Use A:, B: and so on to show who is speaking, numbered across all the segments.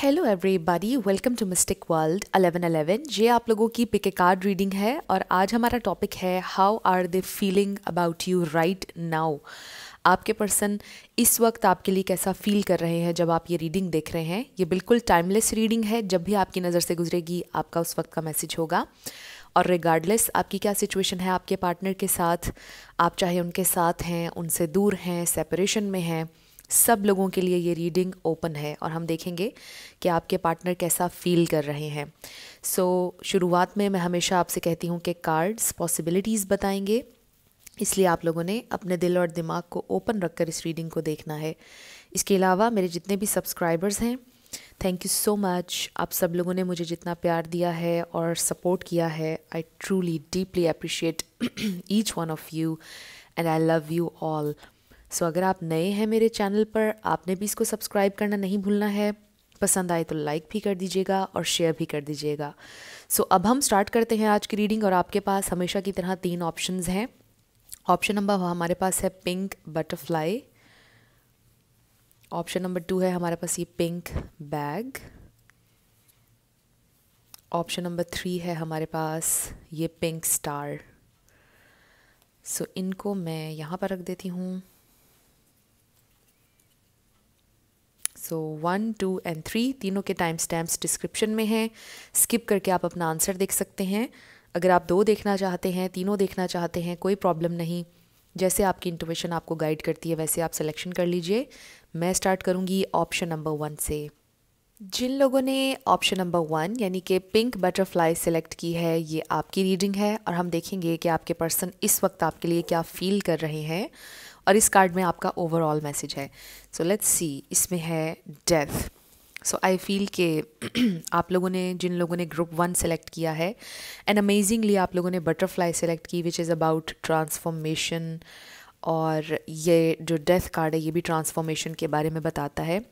A: Hello everybody welcome to mystic world 1111 ये आप लोगों की पिक ए कार्ड रीडिंग है और आज हमारा टॉपिक है how are they feeling about you right now आपके पर्सन इस वक्त आपके लिए कैसा फील कर रहे हैं जब आप ये रीडिंग देख रहे हैं ये बिल्कुल टाइमलेस रीडिंग है जब भी आपकी नज़र से गुजरेगी आपका उस वक्त का मैसेज होगा और रिगार्डलेस आपकी क्या सिचुएशन है आपके पार्टनर के साथ आप चाहे उनके साथ हैं उनसे दूर हैं सेपरेशन में हैं सब लोगों के लिए ये रीडिंग ओपन है और हम देखेंगे कि आपके पार्टनर कैसा फील कर रहे हैं सो so, शुरुआत में मैं हमेशा आपसे कहती हूँ कि कार्ड्स पॉसिबिलिटीज़ बताएंगे इसलिए आप लोगों ने अपने दिल और दिमाग को ओपन रखकर इस रीडिंग को देखना है इसके अलावा मेरे जितने भी सब्सक्राइबर्स हैं थैंक यू सो मच आप सब लोगों ने मुझे जितना प्यार दिया है और सपोर्ट किया है I truly deeply appreciate each one of you and I love you all so अगर आप नए हैं मेरे चैनल पर आपने भी इसको सब्सक्राइब करना नहीं भूलना है पसंद आए तो लाइक भी कर दीजिएगा और शेयर भी कर दीजिएगा सो अब हम स्टार्ट करते हैं आज की रीडिंग और आपके पास हमेशा की तरह तीन ऑप्शंस हैं ऑप्शन नंबर हमारे पास है pink butterfly option number two है हमारे पास ये pink bag option number three है हमारे पास ये पिंक स्टार सो so, इनको मैं यहाँ पर रख देती हूँ so one two and three तीनों के टाइम स्टैम्प्स डिस्क्रिप्शन में हैं स्किप करके आप अपना आंसर देख सकते हैं अगर आप दो देखना चाहते हैं तीनों देखना चाहते हैं कोई प्रॉब्लम नहीं जैसे आपकी इंटोवेशन आपको गाइड करती है वैसे आप सिलेक्शन कर लीजिए मैं स्टार्ट करूँगी ऑप्शन नंबर वन से जिन लोगों ने ऑप्शन नंबर वन यानी कि पिंक बटरफ्लाई सेलेक्ट की है ये आपकी रीडिंग है और हम देखेंगे कि आपके पर्सन इस वक्त आपके लिए क्या फ़ील कर रहे हैं और इस कार्ड में आपका ओवरऑल मैसेज है सो लेट्स सी इसमें है डेथ सो आई फील के आप लोगों ने जिन लोगों ने ग्रुप वन सेलेक्ट किया है एंड अमेजिंगली आप लोगों ने बटरफ्लाई सेलेक्ट की विच इज़ अबाउट ट्रांसफॉर्मेशन और ये जो डेथ कार्ड है ये भी ट्रांसफॉर्मेशन के बारे में बताता है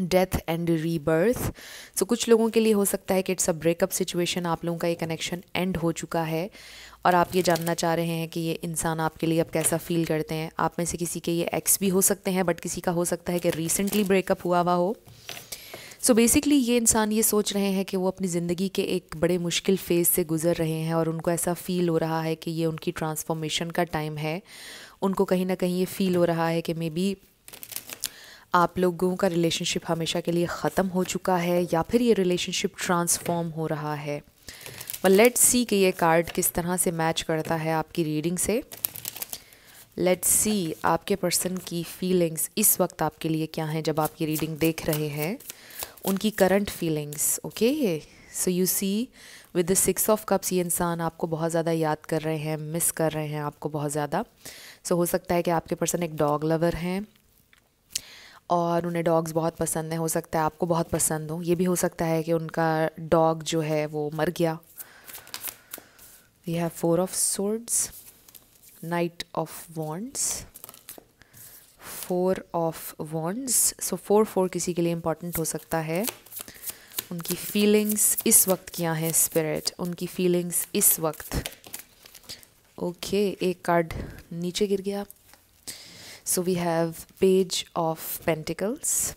A: डेथ एंड रीबर्थ सो कुछ लोगों के लिए हो सकता है कि इट्स अ ब्रेकअप सिचुएशन आप लोगों का ये कनेक्शन एंड हो चुका है और आप ये जानना चाह रहे हैं कि ये इंसान आपके लिए अब कैसा फील करते हैं आप में से किसी के ये एक्स भी हो सकते हैं बट किसी का हो सकता है कि रिसेंटली ब्रेकअप हुआ हुआ हो सो so बेसिकली ये इंसान ये सोच रहे हैं कि वो अपनी ज़िंदगी के एक बड़े मुश्किल फेज़ से गुजर रहे हैं और उनको ऐसा फ़ील हो रहा है कि ये उनकी ट्रांसफॉर्मेशन का टाइम है उनको कहीं ना कहीं ये फ़ील हो रहा है कि मे बी आप लोगों का रिलेशनशिप हमेशा के लिए ख़त्म हो चुका है या फिर ये रिलेशनशिप ट्रांसफॉर्म हो रहा है वेल लेट्स सी कि ये कार्ड किस तरह से मैच करता है आपकी रीडिंग से लेट सी आपके पर्सन की फीलिंग्स इस वक्त आपके लिए क्या हैं जब आपकी रीडिंग देख रहे हैं उनकी current feelings okay so you see with the six of cups ये इंसान आपको बहुत ज़्यादा याद कर रहे हैं मिस कर रहे हैं आपको बहुत ज़्यादा सो so, हो सकता है कि आपके पर्सन एक डॉग लवर हैं और उन्हें डॉग्स बहुत पसंद हैं हो सकता है आपको बहुत पसंद हो ये भी हो सकता है कि उनका डॉग जो है वो मर गया we have four of swords knight of wands four of wands so four four किसी के लिए इम्पॉर्टेंट हो सकता है उनकी फीलिंग्स इस वक्त क्या हैं स्पिरिट उनकी फीलिंग्स इस वक्त ओके okay, एक कार्ड नीचे गिर गया So we have page of pentacles.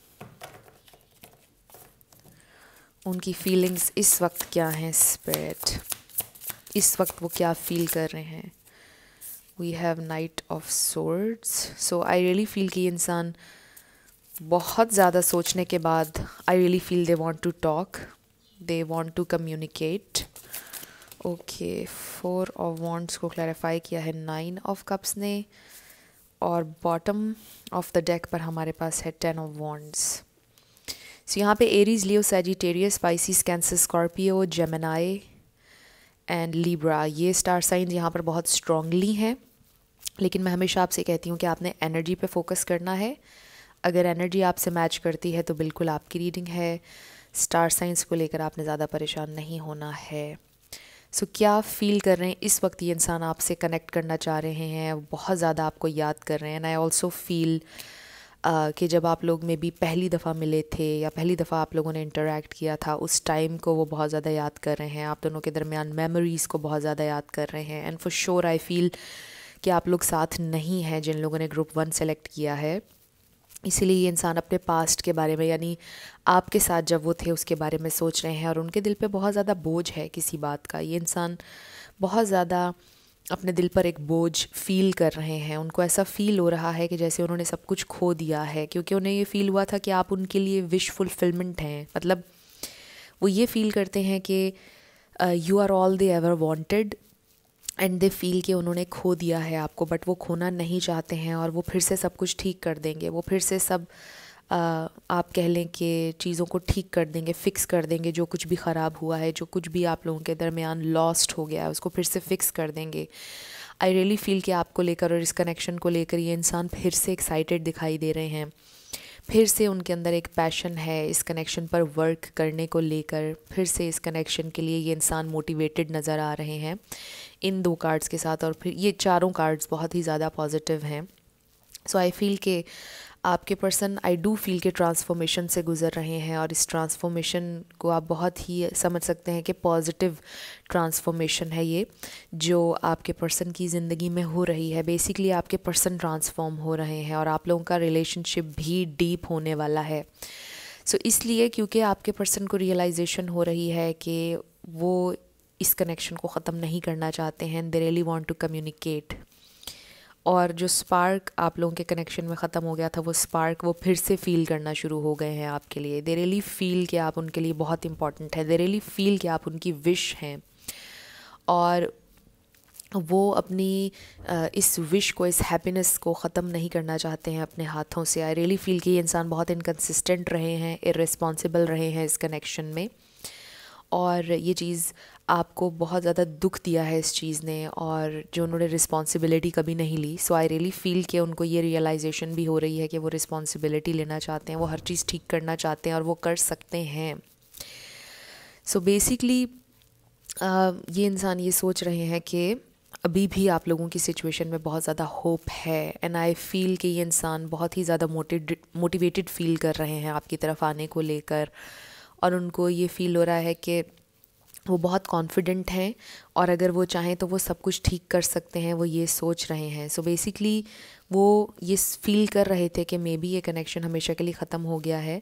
A: उनकी फीलिंग्स इस वक्त क्या हैं स्पिरिट इस वक्त वो क्या फील कर रहे हैं we have knight of swords so I really feel कि इंसान बहुत ज़्यादा सोचने के बाद I really feel they want to talk they want to communicate okay four of wands को क्लैरिफाई किया है नाइन ऑफ कप्स ने और बॉटम ऑफ द डेक पर हमारे पास है टेन ऑफ वॉन्ड्स सो यहाँ पे Aries Leo Sagittarius Pisces Cancer Scorpio Gemini and Libra ये स्टार साइंस यहाँ पर बहुत स्ट्रॉन्गली हैं लेकिन मैं हमेशा आपसे कहती हूँ कि आपने एनर्जी पे फोकस करना है अगर एनर्जी आपसे मैच करती है तो बिल्कुल आपकी रीडिंग है स्टार साइंस को लेकर आपने ज़्यादा परेशान नहीं होना है सो क्या फ़ील कर रहे हैं इस वक्त ये इंसान आपसे कनेक्ट करना चाह रहे हैं बहुत ज़्यादा आपको याद कर रहे हैं एंड आई ऑल्सो फील कि जब आप लोग मे बी पहली दफ़ा मिले थे या पहली दफ़ा आप लोगों ने इंटरेक्ट किया था उस टाइम को वो बहुत ज़्यादा याद कर रहे हैं आप दोनों के दरमियान मेमोरीज़ को बहुत ज़्यादा याद कर रहे हैं and for sure I feel कि आप लोग साथ नहीं हैं जिन लोगों ने ग्रुप वन सेलेक्ट किया है इसीलिए ये इंसान अपने पास्ट के बारे में यानी आपके साथ जब वो थे उसके बारे में सोच रहे हैं और उनके दिल पे बहुत ज़्यादा बोझ है किसी बात का ये इंसान बहुत ज़्यादा अपने दिल पर एक बोझ फील कर रहे हैं उनको ऐसा फील हो रहा है कि जैसे उन्होंने सब कुछ खो दिया है क्योंकि उन्हें ये फ़ील हुआ था कि आप उनके लिए विश फुलफिलमेंट हैं मतलब वो ये फील करते हैं कि you are all they ever wanted and they feel कि उन्होंने खो दिया है आपको बट वो खोना नहीं चाहते हैं और वो फिर से सब कुछ ठीक कर देंगे वो फिर से सब आ, आप कह लें कि चीज़ों को ठीक कर देंगे फ़िक्स कर देंगे जो कुछ भी ख़राब हुआ है जो कुछ भी आप लोगों के दरमियान लॉस्ट हो गया है उसको फिर से फ़िक्स कर देंगे आई रियली फील कि आपको लेकर और इस कनेक्शन को लेकर ये इंसान फिर से एक्साइटेड दिखाई दे रहे हैं फिर से उनके अंदर एक पैशन है इस कनेक्शन पर वर्क करने को लेकर फिर से इस कनेक्शन के लिए ये इंसान मोटिवेटेड नज़र आ रहे हैं इन दो कार्ड्स के साथ और फिर ये चारों कार्ड्स बहुत ही ज़्यादा पॉजिटिव हैं सो आई फील के आपके पर्सन आई डू फील के ट्रांसफॉर्मेशन से गुजर रहे हैं और इस ट्रांसफॉर्मेशन को आप बहुत ही समझ सकते हैं कि पॉजिटिव ट्रांसफॉर्मेशन है ये जो आपके पर्सन की ज़िंदगी में हो रही है बेसिकली आपके पर्सन ट्रांसफॉर्म हो रहे हैं और आप लोगों का रिलेशनशिप भी डीप होने वाला है सो so, इसलिए क्योंकि आपके पर्सन को रियलाइजेशन हो रही है कि वो इस कनेक्शन को ख़त्म नहीं करना चाहते हैं they really want to communicate और जो स्पार्क आप लोगों के कनेक्शन में ख़त्म हो गया था वो स्पार्क वो फिर से फ़ील करना शुरू हो गए हैं आपके लिए दे रियली फील कि आप उनके लिए बहुत इंपॉर्टेंट है दे रियली फील कि आप उनकी विश हैं और वो अपनी इस विश को इस हैप्पीनेस को ख़त्म नहीं करना चाहते हैं अपने हाथों से आई रियली फील कि ये इंसान बहुत इनकन्सिस्टेंट रहे हैं इ रहे हैं इस कनेक्शन में और ये चीज़ आपको बहुत ज़्यादा दुख दिया है इस चीज़ ने और जो उन्होंने रिस्पॉन्सिबिलिटी कभी नहीं ली सो आई रियली फील कि उनको ये रियलाइजेशन भी हो रही है कि वो रिस्पॉन्सिबिलिटी लेना चाहते हैं वो हर चीज़ ठीक करना चाहते हैं और वो कर सकते हैं सो so बेसिकली ये इंसान ये सोच रहे हैं कि अभी भी आप लोगों की सिचुएशन में बहुत ज़्यादा होप है एंड आई फील कि ये इंसान बहुत ही ज़्यादा मोटिवेटेड फील कर रहे हैं आपकी तरफ आने को लेकर और उनको ये फील हो रहा है कि वो बहुत कॉन्फिडेंट हैं और अगर वो चाहें तो वो सब कुछ ठीक कर सकते हैं वो ये सोच रहे हैं सो so बेसिकली वो ये फील कर रहे थे कि मे बी ये कनेक्शन हमेशा के लिए ख़त्म हो गया है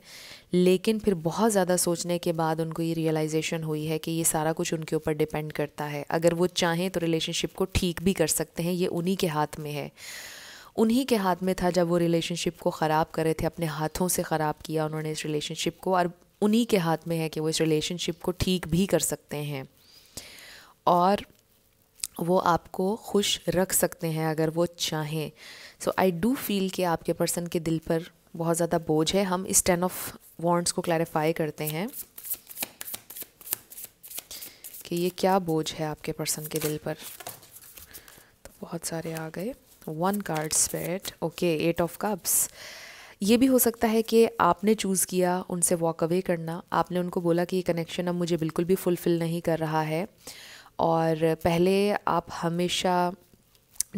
A: लेकिन फिर बहुत ज़्यादा सोचने के बाद उनको ये रियलाइजेशन हुई है कि ये सारा कुछ उनके ऊपर डिपेंड करता है अगर वो चाहें तो रिलेशनशिप को ठीक भी कर सकते हैं ये उन्हीं के हाथ में है उन्हीं के हाथ में था जब वो रिलेशनशिप को ख़राब कर रहे थे अपने हाथों से ख़राब किया उन्होंने इस रिलेशनशिप को और उन्हीं के हाथ में है कि वो इस रिलेशनशिप को ठीक भी कर सकते हैं और वो आपको खुश रख सकते हैं अगर वो चाहें सो आई डू फील कि आपके पर्सन के दिल पर बहुत ज़्यादा बोझ है हम इस टेन ऑफ वॉन्ट्स को क्लैरिफाई करते हैं कि ये क्या बोझ है आपके पर्सन के दिल पर तो बहुत सारे आ गए one card spread okay eight of cups ये भी हो सकता है कि आपने चूज़ किया उनसे वॉक अवे करना आपने उनको बोला कि ये कनेक्शन अब मुझे बिल्कुल भी फुलफ़िल नहीं कर रहा है और पहले आप हमेशा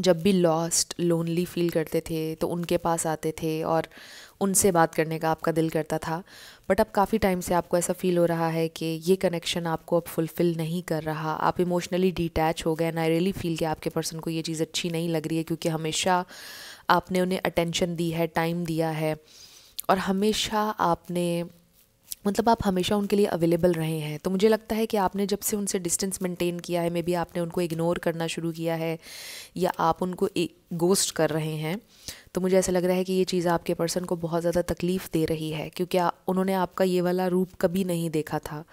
A: जब भी लॉस्ट लोनली फील करते थे तो उनके पास आते थे और उनसे बात करने का आपका दिल करता था बट अब काफ़ी टाइम से आपको ऐसा फील हो रहा है कि ये कनेक्शन आपको अब फुलफ़िल नहीं कर रहा आप इमोशनली डिटैच हो गए एंड आई रियली फील कि आपके पर्सन को ये चीज़ अच्छी नहीं लग रही है क्योंकि हमेशा आपने उन्हें अटेंशन दी है टाइम दिया है और हमेशा आपने मतलब आप हमेशा उनके लिए अवेलेबल रहे हैं तो मुझे लगता है कि आपने जब से उनसे डिस्टेंस मेंटेन किया है मे बी आपने उनको इग्नोर करना शुरू किया है या आप उनको गोस्ट कर रहे हैं तो मुझे ऐसा लग रहा है कि ये चीज़ आपके पर्सन को बहुत ज़्यादा तकलीफ़ दे रही है क्योंकि उन्होंने आपका ये वाला रूप कभी नहीं देखा था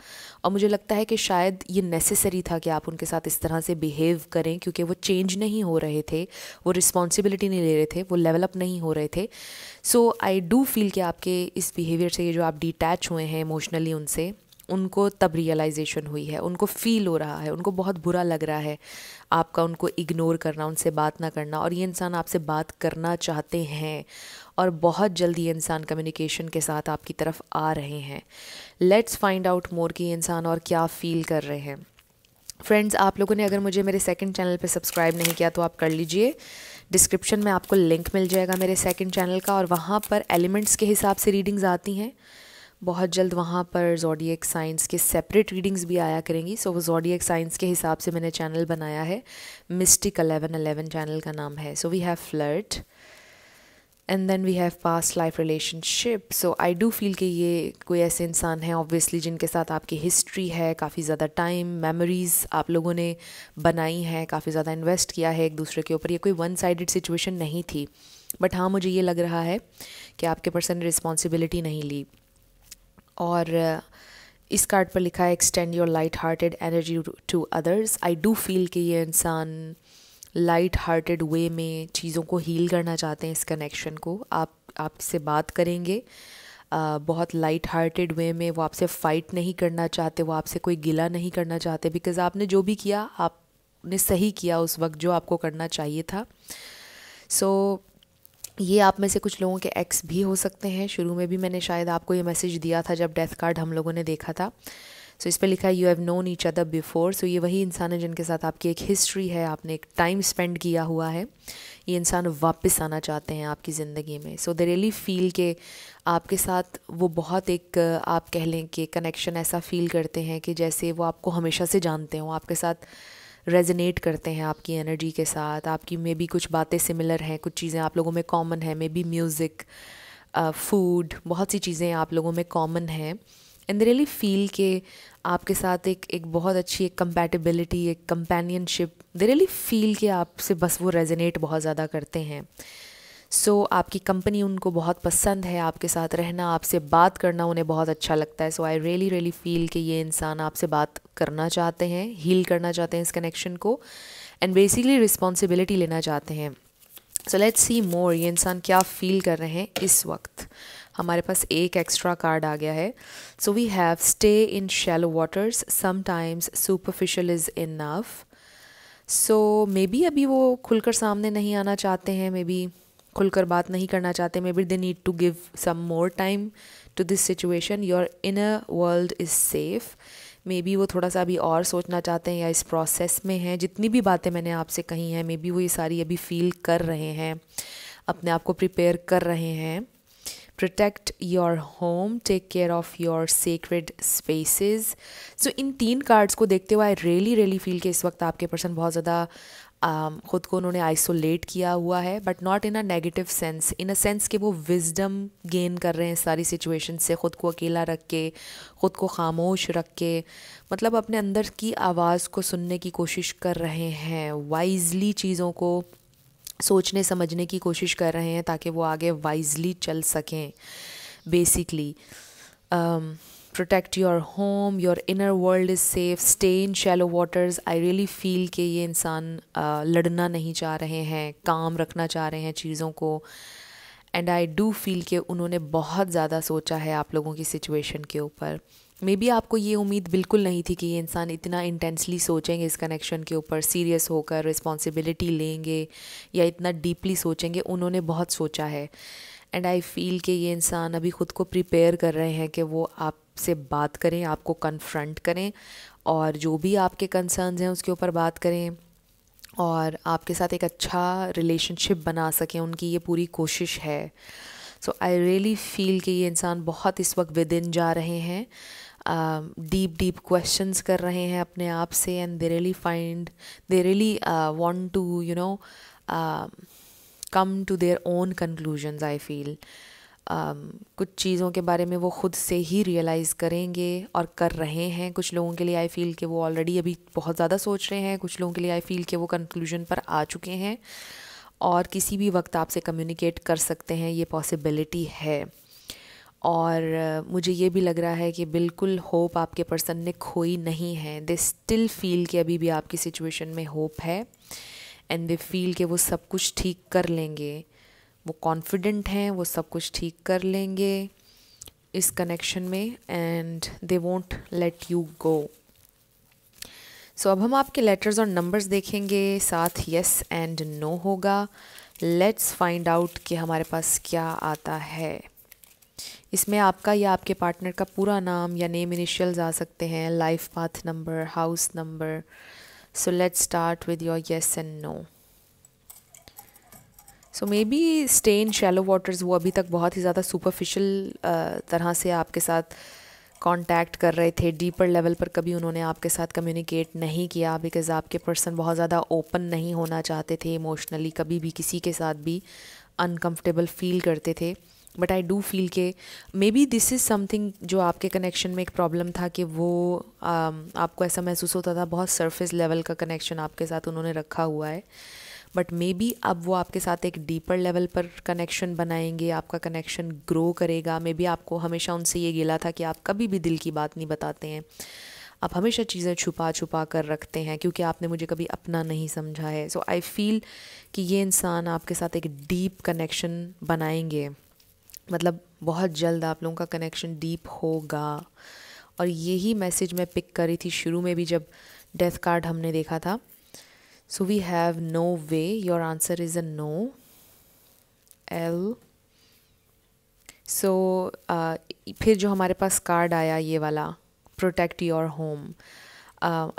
A: और मुझे लगता है कि शायद ये नेसेसरी था कि आप उनके साथ इस तरह से बिहेव करें क्योंकि वो चेंज नहीं हो रहे थे वो रिस्पॉन्सिबिलिटी नहीं ले रहे थे वो लेवल अप नहीं हो रहे थे सो आई डू फील कि आपके इस बिहेवियर से ये जो आप डिटैच हुए हैं इमोशनली उनसे उनको तब रियलाइजेशन हुई है उनको फील हो रहा है उनको बहुत बुरा लग रहा है आपका उनको इग्नोर करना उनसे बात ना करना और ये इंसान आपसे बात करना चाहते हैं और बहुत जल्दी इंसान कम्युनिकेशन के साथ आपकी तरफ आ रहे हैं लेट्स फाइंड आउट मोर कि इंसान और क्या फील कर रहे हैं फ्रेंड्स आप लोगों ने अगर मुझे मेरे सेकंड चैनल पे सब्सक्राइब नहीं किया तो आप कर लीजिए डिस्क्रिप्शन में आपको लिंक मिल जाएगा मेरे सेकंड चैनल का और वहाँ पर एलिमेंट्स के हिसाब से रीडिंग्स आती हैं बहुत जल्द वहाँ पर जोडियक साइंस के सेपरेट रीडिंग्स भी आया करेंगी सो so, वो जोडियक साइंस के हिसाब से मैंने चैनल बनाया है मिस्टिक अलेवन अलेवन चैनल का नाम है so we have flirt and then we have past life relationship so I do feel कि ये कोई ऐसे इंसान हैं ऑब्वियसली जिनके साथ आपकी हिस्ट्री है काफ़ी ज़्यादा टाइम मेमोरीज़ आप लोगों ने बनाई हैं काफ़ी ज़्यादा इन्वेस्ट किया है एक दूसरे के ऊपर ये कोई वन साइड सिचुएशन नहीं थी बट हाँ मुझे ये लग रहा है कि आपके पर्सन ने रिस्पॉन्सिबिलिटी नहीं ली और इस कार्ड पर लिखा है extend your light hearted energy to others I do feel कि ये इंसान लाइट हार्टेड वे में चीज़ों को हील करना चाहते हैं इस कनेक्शन को आप आपसे बात करेंगे आ, बहुत लाइट हार्टेड वे में वो आपसे फ़ाइट नहीं करना चाहते वो आपसे कोई गिला नहीं करना चाहते बिकॉज़ आपने जो भी किया आपने सही किया उस वक्त जो आपको करना चाहिए था सो so, ये आप में से कुछ लोगों के एक्स भी हो सकते हैं शुरू में भी मैंने शायद आपको ये मैसेज दिया था जब डेथ कार्ड हम लोगों ने देखा था सो so, इस पर लिखा है you have known each other before so ये वही इंसान है जिनके साथ आपकी एक हिस्ट्री है आपने एक टाइम स्पेंड किया हुआ है ये इंसान वापस आना चाहते हैं आपकी ज़िंदगी में सो दे रियली फील के आपके साथ वो बहुत एक आप कह लें कि कनेक्शन ऐसा फील करते हैं कि जैसे वो आपको हमेशा से जानते हों आपके साथ रेजनेट करते हैं आपकी एनर्जी के साथ आपकी मे बी कुछ बातें सिमिलर हैं कुछ चीज़ें आप लोगों में कॉमन है मे बी म्यूज़िक फूड बहुत सी चीज़ें आप लोगों में कॉमन हैं एंड रियली फील के आपके साथ एक एक बहुत अच्छी एक कंपैटिबिलिटी एक कंपेनियनशिप दे रियली फील के आपसे बस वो रेजनेट बहुत ज़्यादा करते हैं सो so, आपकी कंपनी उनको बहुत पसंद है आपके साथ रहना आपसे बात करना उन्हें बहुत अच्छा लगता है so I really really feel कि ये इंसान आपसे बात करना चाहते हैं हील करना चाहते हैं इस कनेक्शन को एंड बेसिकली रिस्पॉन्सिबिलिटी लेना चाहते हैं सो लेट्स सी मोर ये इंसान क्या फील कर रहे हैं इस वक्त हमारे पास एक एक्स्ट्रा कार्ड आ गया है so we have stay in shallow waters sometimes superficial is enough so maybe अभी वो खुलकर सामने नहीं आना चाहते हैं मे बी खुलकर बात नहीं करना चाहते maybe they need to give some more time to this situation your inner world is safe maybe वो थोड़ा सा अभी और सोचना चाहते हैं या इस प्रोसेस में हैं जितनी भी बातें मैंने आपसे कही हैं मे बी वो ये सारी अभी फील कर रहे हैं अपने आप को प्रिपेयर कर रहे हैं protect your home take care of your sacred spaces so इन तीन कार्ड्स को देखते हुए आई रियली रियली फील के इस वक्त आपके पर्सन बहुत ज़्यादा Um, ख़ुद को उन्होंने आइसोलेट किया हुआ है but not in a negative sense in a sense कि वो विजडम गेन कर रहे हैं सारी सिचुएशन से ख़ुद को अकेला रख के ख़ुद को खामोश रख के मतलब अपने अंदर की आवाज़ को सुनने की कोशिश कर रहे हैं वाइजली चीज़ों को सोचने समझने की कोशिश कर रहे हैं ताकि वो आगे वाइजली चल सकें basically um, protect your home your inner world is safe stay in shallow waters I really feel कि ये इंसान लड़ना नहीं चाह रहे हैं काम रखना चाह रहे हैं चीज़ों को एंड आई डू फील कि उन्होंने बहुत ज़्यादा सोचा है आप लोगों की सिचुएशन के ऊपर मे बी आपको ये उम्मीद बिल्कुल नहीं थी कि ये इंसान इतना इंटेंसली सोचेंगे इस कनेक्शन के ऊपर सीरियस होकर रिस्पॉन्सिबिलिटी लेंगे या इतना डीपली सोचेंगे उन्होंने बहुत सोचा है एंड आई फील कि ये इंसान अभी ख़ुद को प्रिपेयर कर रहे हैं कि वो आप से बात करें आपको कन्फ्रंट करें और जो भी आपके कंसर्न्स हैं उसके ऊपर बात करें और आपके साथ एक अच्छा रिलेशनशिप बना सकें उनकी ये पूरी कोशिश है सो आई रियली फील कि ये इंसान बहुत इस वक्त विद इन जा रहे हैं डीप डीप क्वेश्चंस कर रहे हैं अपने आप से and they really find they really want to you know come to their own conclusions I feel Um, कुछ चीज़ों के बारे में वो ख़ुद से ही रियलाइज़ करेंगे और कर रहे हैं कुछ लोगों के लिए आई फील कि वो ऑलरेडी अभी बहुत ज़्यादा सोच रहे हैं कुछ लोगों के लिए आई फील कि वो कंक्लूजन पर आ चुके हैं और किसी भी वक्त आपसे कम्युनिकेट कर सकते हैं ये पॉसिबिलिटी है और uh, मुझे ये भी लग रहा है कि बिल्कुल होप आपके पर्सन ने खोई नहीं है दे स्टिल फील कि अभी भी आपकी सिचुएशन में होप है एंड दे फील कि वो सब कुछ ठीक कर लेंगे वो कॉन्फिडेंट हैं वो सब कुछ ठीक कर लेंगे इस कनेक्शन में and they won't let you go so अब हम आपके लेटर्स और नंबर्स देखेंगे साथ यस एंड नो होगा लेट्स फाइंड आउट कि हमारे पास क्या आता है इसमें आपका या आपके पार्टनर का पूरा नाम या नेम इनिशियल्स आ सकते हैं life path number house number so let's start with your yes and no so maybe stay in shallow waters वो अभी तक बहुत ही ज़्यादा सुपरफिशल तरह से आपके साथ कॉन्टैक्ट कर रहे थे डीपर लेवल पर कभी उन्होंने आपके साथ कम्युनिकेट नहीं किया बिकॉज आपके पर्सन बहुत ज़्यादा ओपन नहीं होना चाहते थे इमोशनली कभी भी किसी के साथ भी अनकम्फर्टेबल फील करते थे बट आई डू फील के maybe this is something जो आपके कनेक्शन में एक प्रॉब्लम था कि वो आ, आपको ऐसा महसूस होता था बहुत सरफेस लेवल का कनेक्शन आपके साथ उन्होंने रखा हुआ है बट मे बी अब वो आपके साथ एक डीपर लेवल पर कनेक्शन बनाएंगे आपका कनेक्शन ग्रो करेगा मे बी आपको हमेशा उनसे ये गिला था कि आप कभी भी दिल की बात नहीं बताते हैं आप हमेशा चीज़ें छुपा छुपा कर रखते हैं क्योंकि आपने मुझे कभी अपना नहीं समझा है सो आई फील कि ये इंसान आपके साथ एक डीप कनेक्शन बनाएंगे मतलब बहुत जल्द आप लोगों का कनेक्शन डीप होगा और यही मैसेज मैं पिक करी थी शुरू में भी जब डेथ कार्ड हमने देखा था So we have no way. Your answer is a no. L. So so, uh, फिर जो हमारे पास कार्ड आया ये वाला प्रोटेक्ट योर होम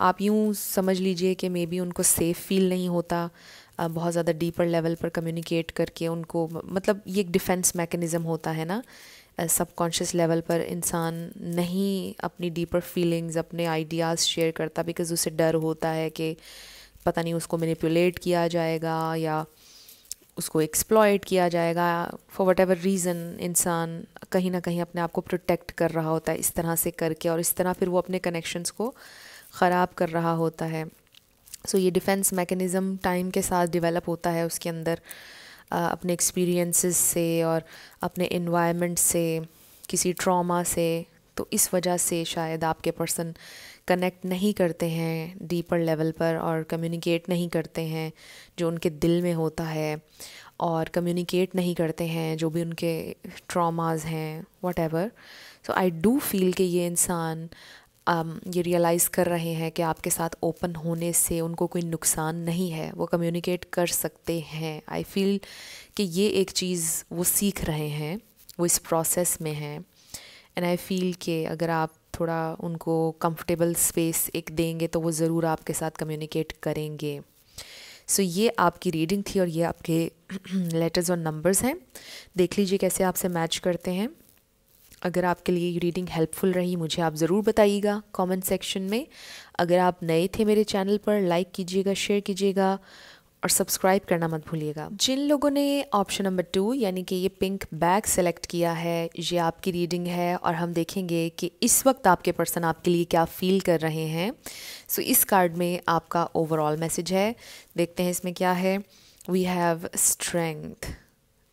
A: आप यूँ समझ लीजिए कि मे बी उनको सेफ़ फील नहीं होता uh, बहुत ज़्यादा डीपर लेवल पर कम्युनिकेट करके उनको मतलब ये एक डिफेंस मैकेनिज़म होता है ना सबकॉन्शियस uh, लेवल पर इंसान नहीं अपनी डीपर फीलिंग्स अपने आइडियाज़ शेयर करता बिकॉज़ उसे डर होता है कि uh, पता नहीं उसको मैनिपुलेट किया जाएगा या उसको एक्सप्लॉयट किया जाएगा फॉर वट एवर रीज़न इंसान कहीं ना कहीं अपने आप को प्रोटेक्ट कर रहा होता है इस तरह से करके और इस तरह फिर वो अपने कनेक्शंस को ख़राब कर रहा होता है सो so, ये डिफेंस मैकेनिज़्म टाइम के साथ डेवलप होता है उसके अंदर अपने एक्सपीरियंसेस से और अपने इन्वायरमेंट से किसी ट्रॉमा से तो इस वजह से शायद आपके पर्सन कनेक्ट नहीं करते हैं डीपर लेवल पर और कम्युनिकेट नहीं करते हैं जो उनके दिल में होता है और कम्युनिकेट नहीं करते हैं जो भी उनके ट्रॉमाज हैं whatever so I do feel कि ये इंसान um, ये रियलाइज़ कर रहे हैं कि आपके साथ ओपन होने से उनको कोई नुकसान नहीं है वो कम्युनिकेट कर सकते हैं आई फील कि ये एक चीज़ वो सीख रहे हैं वो इस प्रोसेस में हैं एंड आई फील कि अगर आप थोड़ा उनको कंफर्टेबल स्पेस एक देंगे तो वो ज़रूर आपके साथ कम्युनिकेट करेंगे सो so, ये आपकी रीडिंग थी और ये आपके लेटर्स और नंबर्स हैं देख लीजिए कैसे आपसे मैच करते हैं अगर आपके लिए रीडिंग हेल्पफुल रही मुझे आप ज़रूर बताइएगा कमेंट सेक्शन में अगर आप नए थे मेरे चैनल पर लाइक कीजिएगा शेयर कीजिएगा और सब्सक्राइब करना मत भूलिएगा जिन लोगों ने ऑप्शन नंबर टू यानी कि ये पिंक बैग सेलेक्ट किया है ये आपकी रीडिंग है और हम देखेंगे कि इस वक्त आपके पर्सन आपके लिए क्या फ़ील कर रहे हैं सो so, इस कार्ड में आपका ओवरऑल मैसेज है देखते हैं इसमें क्या है वी हैव स्ट्रेंथ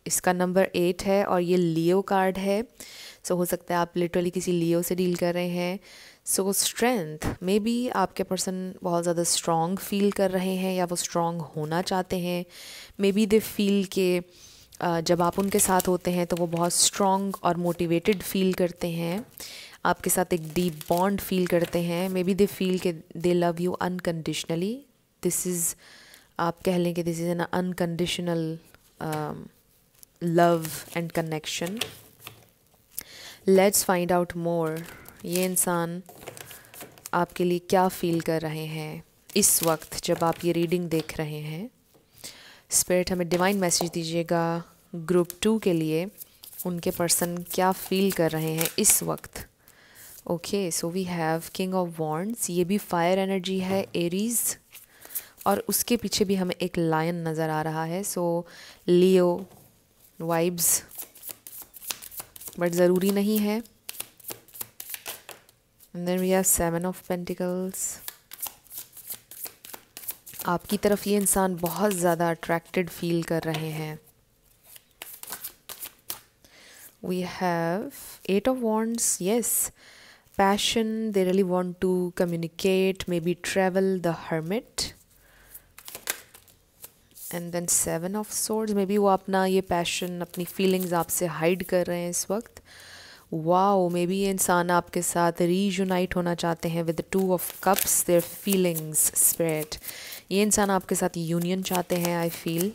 A: इसका नंबर एट है और ये लियो कार्ड है सो so, हो सकता है आप लिटरली किसी लियो से डील कर रहे हैं सो स्ट्रेंथ मे बी आपके पर्सन बहुत ज़्यादा स्ट्रॉन्ग फील कर रहे हैं या वो स्ट्रॉन्ग होना चाहते हैं मे बी दे फील के जब आप उनके साथ होते हैं तो वो बहुत स्ट्रॉन्ग और मोटिवेटेड फील करते हैं आपके साथ एक डीप बॉन्ड फील करते हैं मे बी दे फील के they love you unconditionally this is आप कह लें कि this is an unconditional love and connection let's find out more ये इंसान आपके लिए क्या फ़ील कर रहे हैं इस वक्त जब आप ये रीडिंग देख रहे हैं स्पिरिट हमें डिवाइन मैसेज दीजिएगा ग्रुप टू के लिए उनके पर्सन क्या फील कर रहे हैं इस वक्त okay so we have king of wands ये भी फायर एनर्जी है एरीज और उसके पीछे भी हमें एक लायन नज़र आ रहा है सो लियो वाइब्स बट ज़रूरी नहीं है and then we have seven of pentacles आपकी तरफ ये इंसान बहुत ज़्यादा अट्रैक्टेड फील कर रहे हैं we have eight of wands yes passion they really want to communicate maybe travel the hermit and then seven of swords maybe वो अपना ये पैशन अपनी फीलिंग्स आपसे हाइड कर रहे हैं इस वक्त वाओ मे बी ये इंसान आपके साथ रीयूनाइट होना चाहते हैं with two of cups their feelings spirit ये इंसान आपके साथ यूनियन चाहते हैं I feel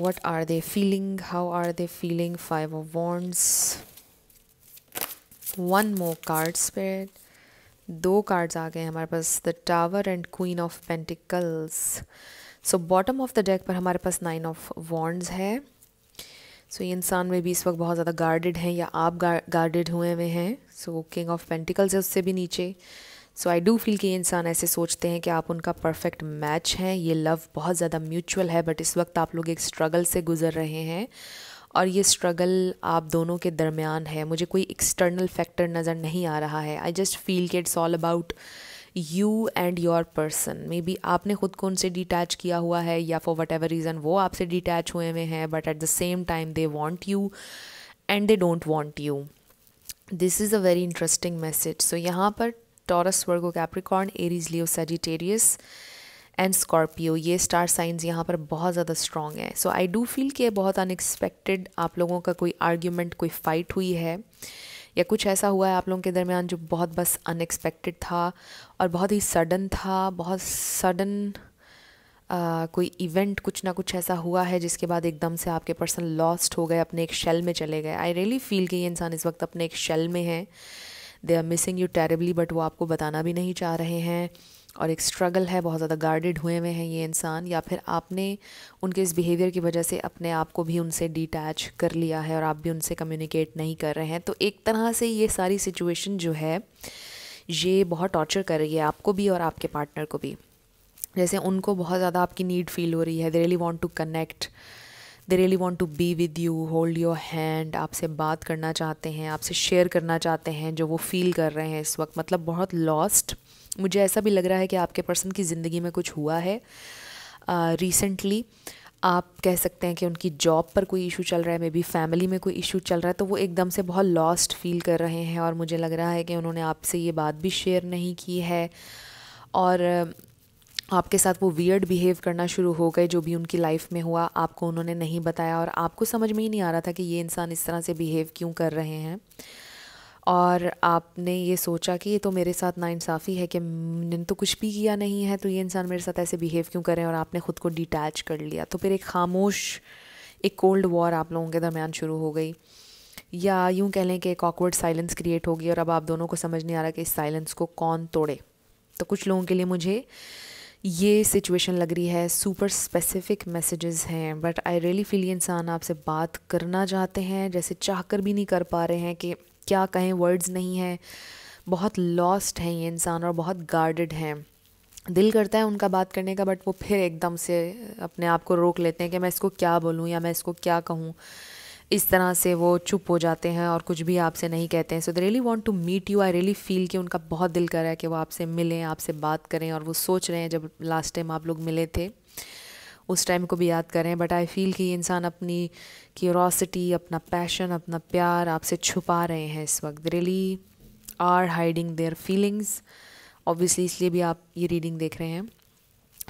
A: what are they feeling how are they feeling five of wands one more card spread दो कार्ड्स आ गए हैं हमारे पास the tower and queen of pentacles so bottom of the deck पर हमारे पास नाइन ऑफ वॉन्ड्स है सो ये इंसान में भी इस वक्त बहुत ज़्यादा गार्डेड हैं या आप गार्डेड हुए हुए हैं सो किंग ऑफ पेंटिकल्स है उससे भी नीचे सो आई डू फील कि ये इंसान ऐसे सोचते हैं कि आप उनका परफेक्ट मैच हैं ये लव बहुत ज़्यादा म्यूचुअल है बट इस वक्त आप लोग एक स्ट्रगल से गुजर रहे हैं और ये स्ट्रगल आप दोनों के दरमियान है मुझे कोई एक्सटर्नल फैक्टर नज़र नहीं आ रहा है आई जस्ट फील कि it's all about you and your person maybe आपने खुद को उनसे डिटैच किया हुआ है या फॉर वट एवर रीज़न वो आपसे डिटैच हुए हुए हैं but at the same time they want you and they don't want you this is a very interesting message so यहाँ पर Taurus Virgo Capricorn Aries Leo Sagittarius and Scorpio ये star science यहाँ पर बहुत ज़्यादा स्ट्रॉन्ग है so I do feel कि बहुत अनएक्सपेक्टेड आप लोगों का कोई आर्ग्यूमेंट कोई फाइट हुई है या कुछ ऐसा हुआ है आप लोगों के दरमियान जो बहुत बस अनएक्सपेक्टेड था और बहुत ही सडन था बहुत सडन कोई इवेंट कुछ ना कुछ ऐसा हुआ है जिसके बाद एकदम से आपके पर्सन लॉस्ट हो गए अपने एक शेल में चले गए आई रियली फील कि ये इंसान इस वक्त अपने एक शेल में है they are missing you terribly but वो आपको बताना भी नहीं चाह रहे हैं और एक स्ट्रगल है बहुत ज़्यादा गार्डेड हुए हुए हैं ये इंसान या फिर आपने उनके इस बिहेवियर की वजह से अपने आप को भी उनसे डिटैच कर लिया है और आप भी उनसे कम्युनिकेट नहीं कर रहे हैं तो एक तरह से ये सारी सिचुएशन जो है ये बहुत टॉर्चर कर रही है आपको भी और आपके पार्टनर को भी जैसे उनको बहुत ज़्यादा आपकी नीड फील हो रही है they really want to connect they really want to be with you hold your hand आपसे बात करना चाहते हैं आपसे शेयर करना चाहते हैं जो वो फील कर रहे हैं इस वक्त मतलब बहुत लॉस्ट मुझे ऐसा भी लग रहा है कि आपके पर्सन की ज़िंदगी में कुछ हुआ है रिसेंटली uh, आप कह सकते हैं कि उनकी जॉब पर कोई इशू चल रहा है मे बी फैमिली में कोई इशू चल रहा है तो वो एकदम से बहुत लॉस्ट फील कर रहे हैं और मुझे लग रहा है कि उन्होंने आपसे ये बात भी शेयर नहीं की है और आपके साथ वो वियर्ड बिहेव करना शुरू हो गए जो भी उनकी लाइफ में हुआ आपको उन्होंने नहीं बताया और आपको समझ में ही नहीं आ रहा था कि ये इंसान इस तरह से बिहेव क्यों कर रहे हैं और आपने ये सोचा कि ये तो मेरे साथ नाइंसाफ़ी है कि मैंने तो कुछ भी किया नहीं है तो ये इंसान मेरे साथ ऐसे बिहेव क्यों करें और आपने ख़ुद को डिटैच कर लिया तो फिर एक खामोश एक कोल्ड वॉर आप लोगों के दरमियान शुरू हो गई या यूँ कह लें कि एक ऑकवर्ड साइलेंस क्रिएट होगी और अब आप दोनों को समझ नहीं आ रहा कि इस साइलेंस को कौन तोड़े तो कुछ लोगों के लिए मुझे ये सिचुएशन लग रही है सुपर स्पेसिफिक मैसेजेस हैं बट आई रियली फील ये इंसान आपसे बात करना चाहते हैं जैसे चाह कर भी नहीं कर पा रहे हैं कि क्या कहें वर्ड्स नहीं हैं बहुत लॉस्ट हैं ये इंसान और बहुत गार्डेड हैं दिल करता है उनका बात करने का बट वो फिर एकदम से अपने आप को रोक लेते हैं कि मैं इसको क्या बोलूँ या मैं इसको क्या कहूँ इस तरह से वो चुप हो जाते हैं और कुछ भी आपसे नहीं कहते हैं so they really want to meet you I really feel कि उनका बहुत दिल कर रहा है कि वो आपसे मिलें आपसे बात करें और वो सोच रहे हैं जब लास्ट टाइम आप लोग मिले थे उस टाइम को भी याद करें बट आई फील कि इंसान अपनी क्यूरोसिटी अपना पैशन अपना प्यार आपसे छुपा रहे हैं इस वक्त really are hiding their feelings obviously इसलिए भी आप ये रीडिंग देख रहे हैं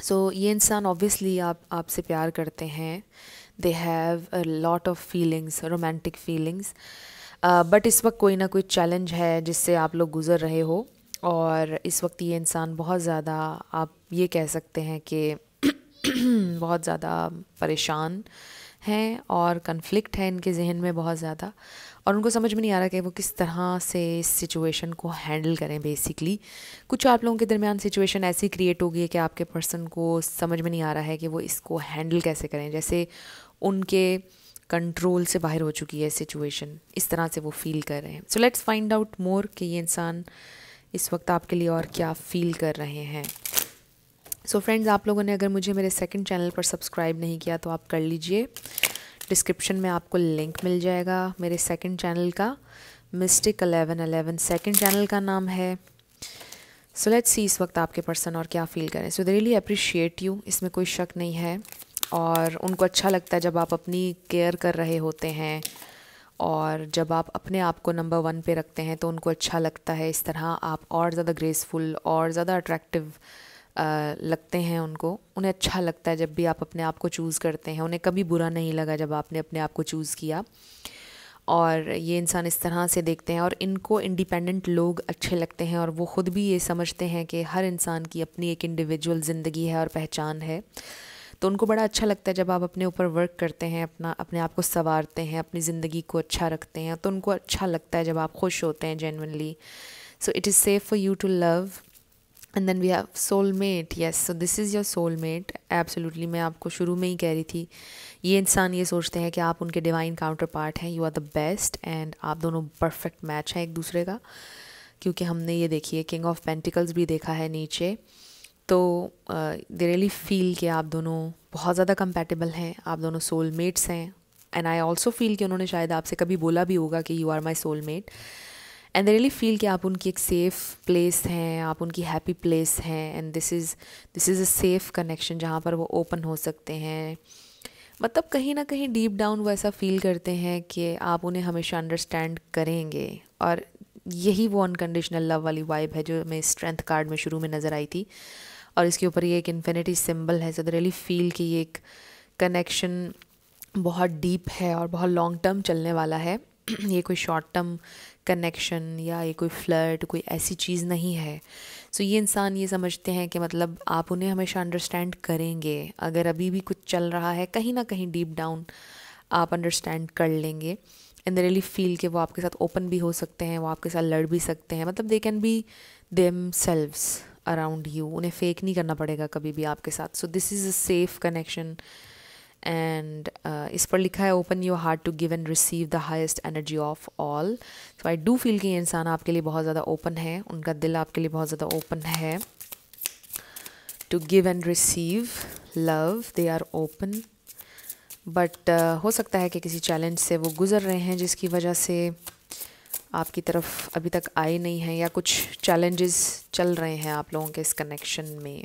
A: सो so, ये इंसान ऑब्वियसली आप आपसे प्यार करते हैं they have a lot of feelings romantic feelings but इस वक्त कोई ना कोई चैलेंज है जिससे आप लोग गुज़र रहे हो और इस वक्त ये इंसान बहुत ज़्यादा आप ये कह सकते हैं कि बहुत ज़्यादा परेशान हैं और कन्फ्लिक्ट है इनके जहन में बहुत ज़्यादा और उनको समझ में नहीं आ रहा कि वो किस तरह से इस सिचुएशन को हैंडल करें बेसिकली कुछ आप लोगों के दरमियान सिचुएशन ऐसी क्रिएट होगी है कि आपके पर्सन को समझ में नहीं आ रहा है कि वो इसको हैंडल कैसे करें जैसे उनके कंट्रोल से बाहर हो चुकी है सिचुएशन इस तरह से वो फील कर रहे हैं so let's find out more कि ये इंसान इस वक्त आपके लिए और क्या फील कर रहे हैं सो so फ्रेंड्स आप लोगों ने अगर मुझे मेरे सेकंड चैनल पर सब्सक्राइब नहीं किया तो आप कर लीजिए डिस्क्रिप्शन में आपको लिंक मिल जाएगा मेरे सेकंड चैनल का mystic eleven eleven second channel का नाम है सो लेट्स सी इस वक्त आपके पर्सन और क्या फील करें so they really appreciate you इसमें कोई शक नहीं है और उनको अच्छा लगता है जब आप अपनी केयर कर रहे होते हैं और जब आप अपने आप को नंबर वन पे रखते हैं तो उनको अच्छा लगता है इस तरह आप और ज़्यादा ग्रेसफुल और ज़्यादा अट्रैक्टिव लगते हैं उनको उन्हें अच्छा लगता है जब भी आप अपने आप को चूज़ करते हैं उन्हें कभी बुरा नहीं लगा जब आपने अपने आप को चूज़ किया और ये इंसान इस तरह से देखते हैं और इनको इंडिपेंडेंट लोग अच्छे लगते हैं और वो ख़ुद भी ये समझते हैं कि हर इंसान की अपनी एक इंडिविजुअल ज़िंदगी है और पहचान है तो उनको बड़ा अच्छा लगता है जब आप अपने ऊपर वर्क करते हैं अपना अपने आप को संवारते हैं अपनी ज़िंदगी को अच्छा रखते हैं तो उनको अच्छा लगता है जब आप खुश होते हैं genuinely so it is safe for you to love and then we have mate yes so this is your mate absolutely मैं आपको शुरू में ही कह रही थी ये इंसान ये सोचते हैं कि आप उनके डिवाइन काउंटर पार्ट हैं you are the best and आप दोनों परफेक्ट मैच हैं एक दूसरे का क्योंकि हमने ये देखी है किंग ऑफ पेंटिकल्स भी देखा है नीचे तो दे रियली फील कि आप दोनों बहुत ज़्यादा कंपेटेबल हैं आप दोनों सोलमेट्स हैं एंड आई ऑल्सो फील कि उन्होंने शायद आपसे कभी बोला भी होगा कि you are my soulmate and they really feel कि आप उनकी एक सेफ़ प्लेस हैं आप उनकी हैप्पी प्लेस हैं and this is this is a safe connection जहाँ पर वो ओपन हो सकते हैं मतलब कहीं ना कहीं डीप डाउन वो ऐसा फील करते हैं कि आप उन्हें हमेशा अंडरस्टैंड करेंगे और यही वो अनकंडीशनल लव वाली वाइब है जो मैं स्ट्रेंथ कार्ड में शुरू में नज़र आई थी और इसके ऊपर ये एक इन्फिनिटी सिंबल है सो द रियली फील कि ये एक कनेक्शन बहुत डीप है और बहुत लॉन्ग टर्म चलने वाला है ये कोई शॉर्ट टर्म कनेक्शन या ये कोई फ्लर्ट कोई ऐसी चीज़ नहीं है सो so, ये इंसान ये समझते हैं कि मतलब आप उन्हें हमेशा अंडरस्टैंड करेंगे अगर अभी भी कुछ चल रहा है कहीं ना कहीं डीप डाउन आप अंडरस्टैंड कर लेंगे इन द रियली फील कि वो आपके साथ ओपन भी हो सकते हैं वो आपके साथ लड़ भी सकते हैं मतलब they can be themselves around you उन्हें फेक नहीं करना पड़ेगा कभी भी आपके साथ so this is a safe connection and इस पर लिखा है open your heart to give and receive the highest energy of all so I do feel कि ये इंसान आपके लिए बहुत ज़्यादा ओपन है उनका दिल आपके लिए बहुत ज़्यादा ओपन है to give and receive love they are open but हो सकता है कि किसी चैलेंज से वो गुज़र रहे हैं जिसकी वजह से आपकी तरफ अभी तक आए नहीं हैं या कुछ चैलेंजेस चल रहे हैं आप लोगों के इस कनेक्शन में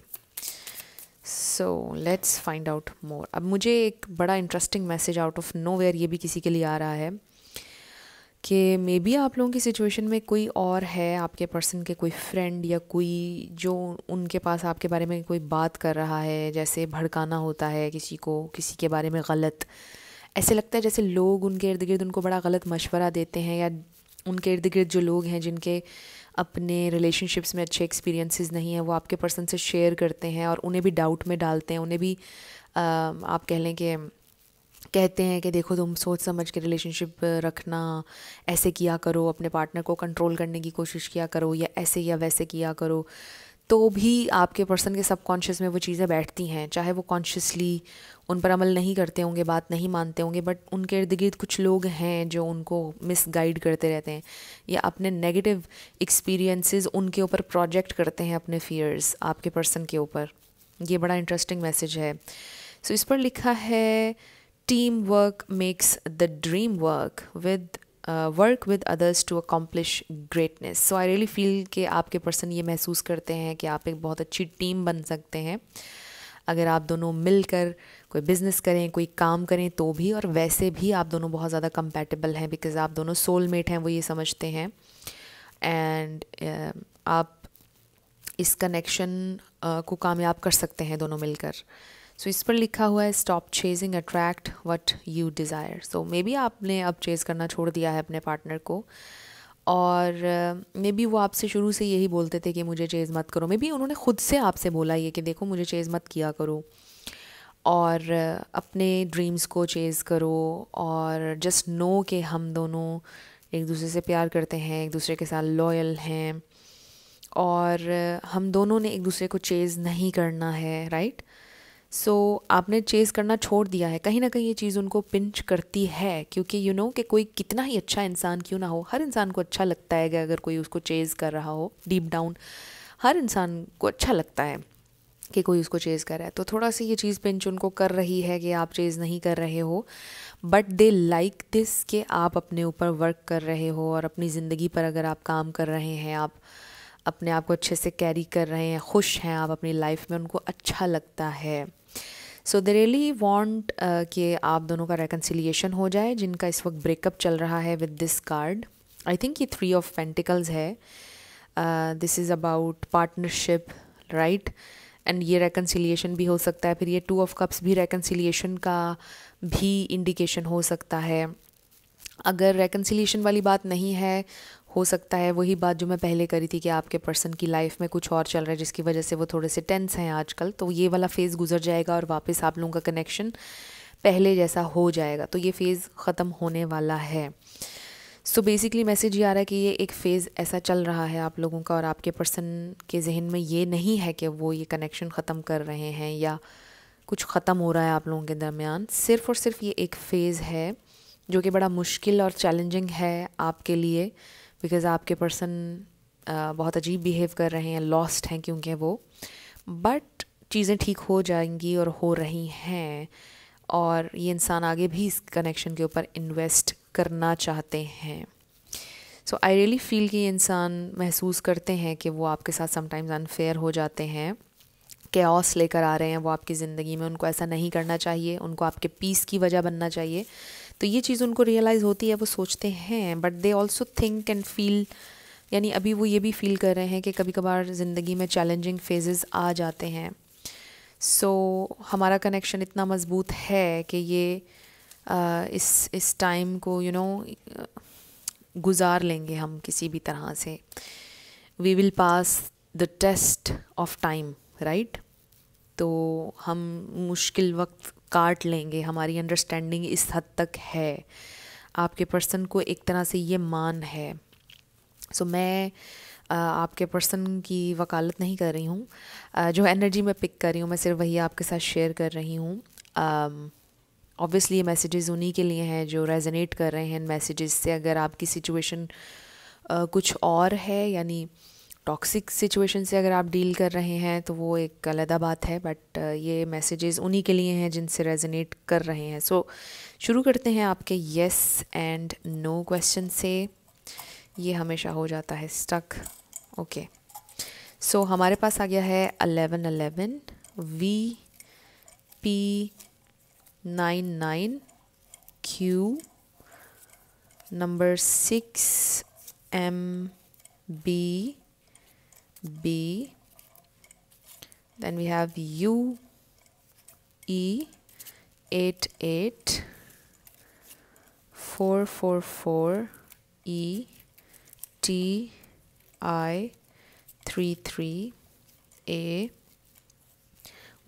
A: so let's find out more अब मुझे एक बड़ा interesting message out of nowhere ये भी किसी के लिए आ रहा है कि मे बी आप लोगों की सिचुएशन में कोई और है आपके पर्सन के कोई फ्रेंड या कोई जो उनके पास आपके बारे में कोई बात कर रहा है जैसे भड़काना होता है किसी को किसी के बारे में गलत ऐसे लगता है जैसे लोग उनके इर्द गिर्द उनको बड़ा गलत मशवरा देते हैं या उनके इर्द गिर्द जो लोग हैं जिनके अपने रिलेशनशिप्स में अच्छे एक्सपीरियंसेस नहीं हैं वो आपके पर्सन से शेयर करते हैं और उन्हें भी डाउट में डालते हैं उन्हें भी आ, आप कह लें कि कहते हैं कि देखो तुम सोच समझ के रिलेशनशिप रखना ऐसे किया करो अपने पार्टनर को कंट्रोल करने की कोशिश किया करो या ऐसे या वैसे किया करो तो भी आपके पर्सन के सबकॉन्शियस में वो चीज़ें बैठती हैं चाहे वो कॉन्शियसली उन पर अमल नहीं करते होंगे बात नहीं मानते होंगे बट उनके इर्द गिर्द कुछ लोग हैं जो उनको मिस गाइड करते रहते हैं या अपने नेगेटिव एक्सपीरियंसेस उनके ऊपर प्रोजेक्ट करते हैं अपने फियर्स आपके पर्सन के ऊपर ये बड़ा इंटरेस्टिंग मैसेज है सो so, इस पर लिखा है teamwork makes the dream work with work with others to accomplish greatness so I really feel कि आपके पर्सन ये महसूस करते हैं कि आप एक बहुत अच्छी टीम बन सकते हैं अगर आप दोनों मिलकर कोई बिज़नेस करें कोई काम करें तो भी और वैसे भी आप दोनों बहुत ज़्यादा कंपेटेबल हैं बिकॉज आप दोनों सोलमेट हैं वो ये समझते हैं एंड uh, आप इस कनेक्शन uh, को कामयाब कर सकते हैं दोनों मिलकर सो so, इस पर लिखा हुआ है stop chasing attract what you desire so maybe आपने अब चेज़ करना छोड़ दिया है अपने पार्टनर को और मे uh, बी वो आपसे शुरू से यही बोलते थे कि मुझे चेज़ मत करो मे बी उन्होंने ख़ुद से आपसे बोला ये कि देखो मुझे चेज़ मत किया करो और अपने ड्रीम्स को चेज़ करो और जस्ट नो कि हम दोनों एक दूसरे से प्यार करते हैं एक दूसरे के साथ लॉयल हैं और हम दोनों ने एक दूसरे को चेज़ नहीं करना है राइट सो so, आपने चेज़ करना छोड़ दिया है कहीं ना कहीं ये चीज़ उनको पिंच करती है क्योंकि यू you नो know, कि कोई कितना ही अच्छा इंसान क्यों ना हो हर इंसान को अच्छा लगता है कि अगर कोई उसको चेज़ कर रहा हो डीप डाउन हर इंसान को अच्छा लगता है कि कोई उसको चेज़ कर रहा है तो थोड़ा सा ये चीज़ पिंच उनको कर रही है कि आप चेज़ नहीं कर रहे हो बट दे लाइक दिस कि आप अपने ऊपर वर्क कर रहे हो और अपनी ज़िंदगी पर अगर आप काम कर रहे हैं आप अपने आप को अच्छे से कैरी कर रहे हैं खुश हैं आप अपनी लाइफ में उनको अच्छा लगता है सो दे रियली वॉन्ट कि आप दोनों का रेकन्सिलियेशन हो जाए जिनका इस वक्त ब्रेकअप चल रहा है with this card I think ये थ्री ऑफ पेंटिकल्स है this is about partnership right and ये रेकन्सिलियेशन भी हो सकता है फिर ये टू ऑफ कप्स भी रेकन्सिलियेशन का भी इंडिकेशन हो सकता है अगर रेकन्सिलियेशन वाली बात नहीं है हो सकता है वही बात जो मैं पहले करी थी कि आपके पर्सन की लाइफ में कुछ और चल रहा है जिसकी वजह से वो थोड़े से टेंस हैं आजकल तो ये वाला फेज़ गुजर जाएगा और वापस आप लोगों का कनेक्शन पहले जैसा हो जाएगा तो ये फेज़ ख़त्म होने वाला है सो बेसिकली मैसेज ये आ रहा है कि ये एक फ़ेज़ ऐसा चल रहा है आप लोगों का और आपके पर्सन के जहन में ये नहीं है कि वो ये कनेक्शन ख़त्म कर रहे हैं या कुछ ख़त्म हो रहा है आप लोगों के दरमियान सिर्फ़ और सिर्फ ये एक फ़ेज़ है जो कि बड़ा मुश्किल और चैलेंजिंग है आपके लिए बिकॉज़ आपके पर्सन बहुत अजीब बिहेव कर रहे हैं लॉस्ट हैं क्योंकि वो बट चीज़ें ठीक हो जाएंगी और हो रही हैं और ये इंसान आगे भी इस कनेक्शन के ऊपर इन्वेस्ट करना चाहते हैं सो आई रियली फील कि इंसान महसूस करते हैं कि वो आपके साथ समटाइम्स अनफेयर हो जाते हैं कैओस लेकर आ रहे हैं वो आपकी ज़िंदगी में उनको ऐसा नहीं करना चाहिए उनको आपके पीस की वजह बनना चाहिए तो ये चीज़ उनको रियलाइज़ होती है वो सोचते हैं but they also think and feel यानी अभी वो ये भी फील कर रहे हैं कि कभी कभार ज़िंदगी में चैलेंजिंग फेजेस आ जाते हैं सो so, हमारा कनेक्शन इतना मज़बूत है कि ये आ, इस इस टाइम को यू you नो know, गुजार लेंगे हम किसी भी तरह से we will pass the test of time right तो हम मुश्किल वक्त काट लेंगे हमारी अंडरस्टैंडिंग इस हद तक है आपके पर्सन को एक तरह से ये मान है सो so, मैं आपके पर्सन की वकालत नहीं कर रही हूँ जो एनर्जी मैं पिक कर रही हूँ मैं सिर्फ वही आपके साथ शेयर कर रही हूँ ऑब्वियसली ये मैसेजेस उन्हीं के लिए हैं जो रेजनेट कर रहे हैं इन मैसेजेस से अगर आपकी सिचुएशन कुछ और है यानी टॉक्सिक सिचुएशन से अगर आप डील कर रहे हैं तो वो एक अलहदा बात है बट ये मैसेजेस उन्हीं के लिए हैं जिनसे रेजनेट कर रहे हैं सो शुरू करते हैं आपके येस एंड नो क्वेश्चन से ये हमेशा हो जाता है stuck okay okay. So so, हमारे पास आ गया है eleven eleven V P nine nine Q number six M B B then we have U E eight eight four four four E T I three three A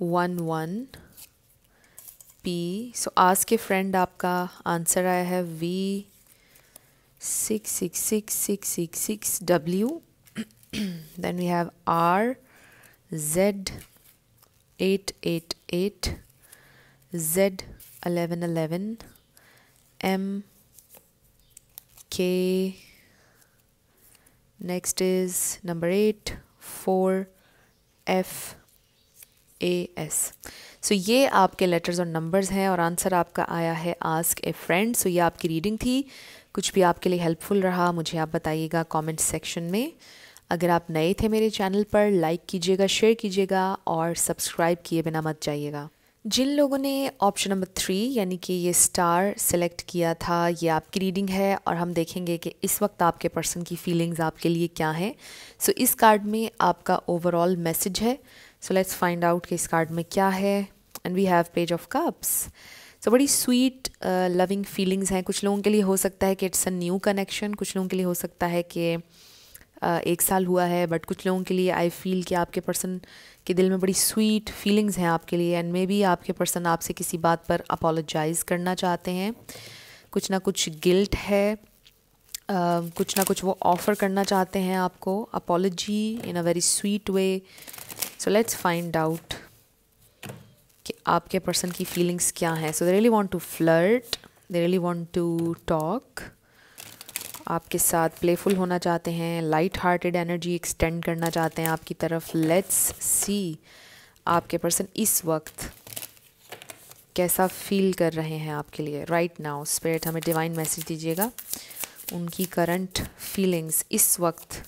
A: one one P so आज के friend आपका answer आया है V six six six six six six W then we have R Z eight eight eight Z eleven eleven M K next is number 8 4 F A S so ये आपके letters और numbers हैं और answer आपका आया है ask ए friend so ये आपकी रीडिंग थी कुछ भी आपके लिए हेल्पफुल रहा मुझे आप बताइएगा कमेंट सेक्शन में अगर आप नए थे मेरे चैनल पर लाइक कीजिएगा शेयर कीजिएगा और सब्सक्राइब किए बिना मत जाइएगा जिन लोगों ने ऑप्शन नंबर थ्री यानी कि ये स्टार सेलेक्ट किया था ये आपकी रीडिंग है और हम देखेंगे कि इस वक्त आपके पर्सन की फीलिंग्स आपके लिए क्या हैं सो so, इस कार्ड में आपका ओवरऑल मैसेज है सो लेट्स फाइंड आउट कि इस कार्ड में क्या है and we have page of cups so बड़ी स्वीट लविंग फीलिंग्स हैं कुछ लोगों के लिए हो सकता है कि इट्स अ न्यू कनेक्शन कुछ लोगों के लिए हो सकता है कि uh, एक साल हुआ है बट कुछ लोगों के लिए आई फील कि आपके पर्सन कि दिल में बड़ी स्वीट फीलिंग्स हैं आपके लिए एंड मे बी आपके पर्सन आपसे किसी बात पर अपोलोजाइज़ करना चाहते हैं कुछ ना कुछ गिल्ट है Uh, कुछ ना कुछ वो ऑफ़र करना चाहते हैं आपको apology in a very sweet way so let's find out कि आपके पर्सन की फीलिंग्स क्या हैं so they really want to flirt they really want to talk आपके साथ प्लेफुल होना चाहते हैं लाइट हार्टेड एनर्जी एक्सटेंड करना चाहते हैं आपकी तरफ लेट्स सी आपके पर्सन इस वक्त कैसा फील कर रहे हैं आपके लिए राइट नाउ स्पिरिट हमें डिवाइन मैसेज दीजिएगा उनकी करंट फीलिंग्स इस वक्त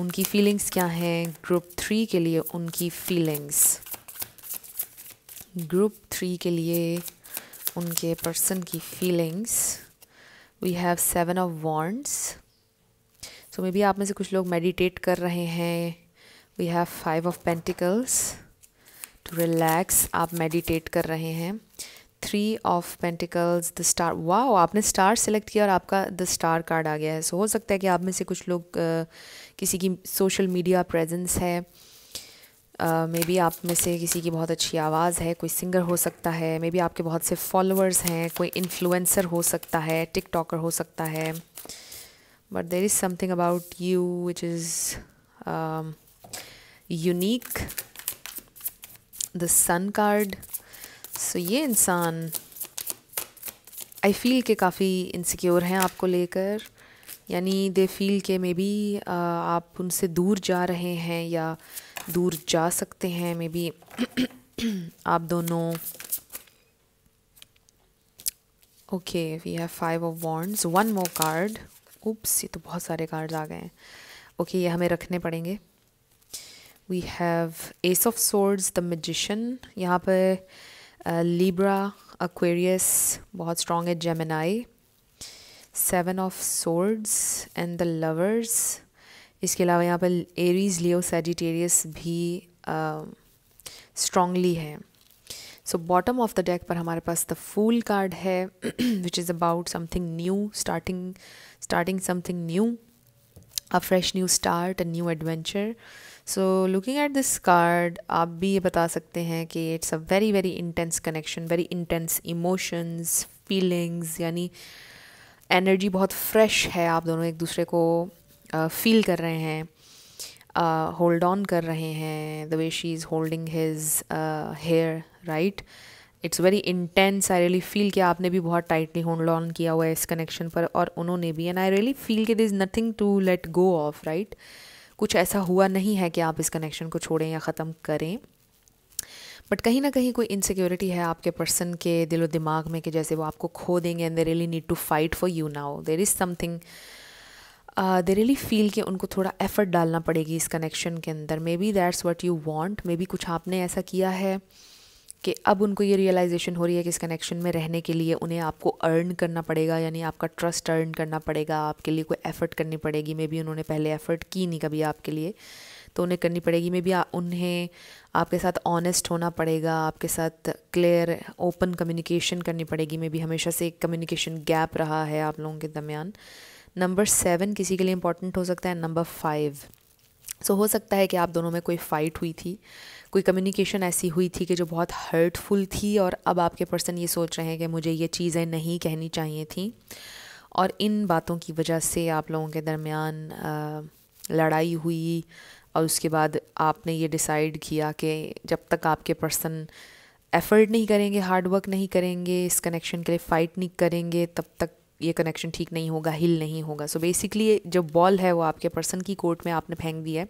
A: उनकी फीलिंग्स क्या हैं ग्रुप थ्री के लिए उनकी फीलिंग्स ग्रुप थ्री के लिए उनके पर्सन की feelings we have seven of wands so maybe आप में से कुछ लोग मेडिटेट कर रहे हैं we have five of pentacles to relax आप मेडिटेट कर रहे हैं three of pentacles the star वाह आपने स्टार सेलेक्ट किया और आपका द स्टार कार्ड आ गया है सो so, हो सकता है कि आप में से कुछ लोग uh, किसी की सोशल मीडिया प्रेजेंस है मे बी आप में से किसी की बहुत अच्छी आवाज़ है कोई सिंगर हो सकता है मे बी आपके बहुत से फॉलोअर्स हैं कोई इन्फ्लुएंसर हो सकता है टिकटॉकर हो सकता है but there is something about you which is unique the sun card so ये इंसान आई फील के काफ़ी इनसिक्योर हैं आपको लेकर यानी दे फील के मे बी आप उनसे दूर जा रहे हैं या दूर जा सकते हैं मे बी आप दोनों okay we have five of wands one more card oops ये तो बहुत सारे कार्ड्स आ गए हैं ओके ये हमें रखने पड़ेंगे we have ace of swords the magician यहाँ पर लीब्रा एक्वेरियस बहुत स्ट्रॉन्ग है Gemini seven of swords and the lovers इसके अलावा यहाँ पर एरीज लियो सेजिटेरियस भी स्ट्रांगली है so bottom of the deck पर हमारे पास द फूल कार्ड है which is about something new starting starting something new a fresh new start a new adventure so looking at this card आप भी ये बता सकते हैं कि it's a very very intense connection very intense emotions feelings यानी energy बहुत fresh है आप दोनों एक दूसरे को फील कर रहे हैं होल्ड ऑन कर रहे हैं the way she is holding his hair right it's very intense I really feel कि आपने भी बहुत टाइटली होल्ड ऑन किया हुआ है इस कनेक्शन पर और उन्होंने भी एंड आई रियली फील कि there is nothing to let go of right कुछ ऐसा हुआ नहीं है कि आप इस कनेक्शन को छोड़ें या ख़त्म करें बट कहीं ना कहीं कोई इनसिक्योरिटी है आपके पर्सन के दिलो दिमाग में कि जैसे वो आपको खो देंगे and they really need to fight for you now there is something they really feel कि उनको थोड़ा एफ़र्ट डालना पड़ेगी इस कनेक्शन के अंदर maybe that's what you want maybe कुछ आपने ऐसा किया है कि अब उनको ये रियलाइजेशन हो रही है कि इस कनेक्शन में रहने के लिए उन्हें आपको अर्न करना पड़ेगा यानी आपका ट्रस्ट अर्न करना पड़ेगा आपके लिए कोई एफ़र्ट करनी पड़ेगी मे बी उन्होंने पहले एफ़र्ट की नहीं कभी आपके लिए तो उन्हें करनी पड़ेगी मे बी उन्हें आपके साथ ऑनेस्ट होना पड़ेगा आपके साथ क्लियर ओपन कम्युनिकेशन करनी पड़ेगी मे बी हमेशा से एक कम्युनिकेशन गैप रहा है आप लोगों के दरमियान नंबर सेवन किसी के लिए इंपॉर्टेंट हो सकता है नंबर फाइव सो हो सकता है कि आप दोनों में कोई फ़ाइट हुई थी कोई कम्युनिकेशन ऐसी हुई थी कि जो बहुत हर्टफुल थी और अब आपके पर्सन ये सोच रहे हैं कि मुझे ये चीज़ें नहीं कहनी चाहिए थी और इन बातों की वजह से आप लोगों के दरमियान लड़ाई हुई और उसके बाद आपने ये डिसाइड किया कि जब तक आपके पर्सन एफ़र्ट नहीं करेंगे हार्डवर्क नहीं करेंगे इस कनेक्शन के लिए फ़ाइट नहीं करेंगे तब तक ये कनेक्शन ठीक नहीं होगा हिल नहीं होगा सो so बेसिकली जो बॉल है वो आपके पर्सन की कोर्ट में आपने फेंक दी है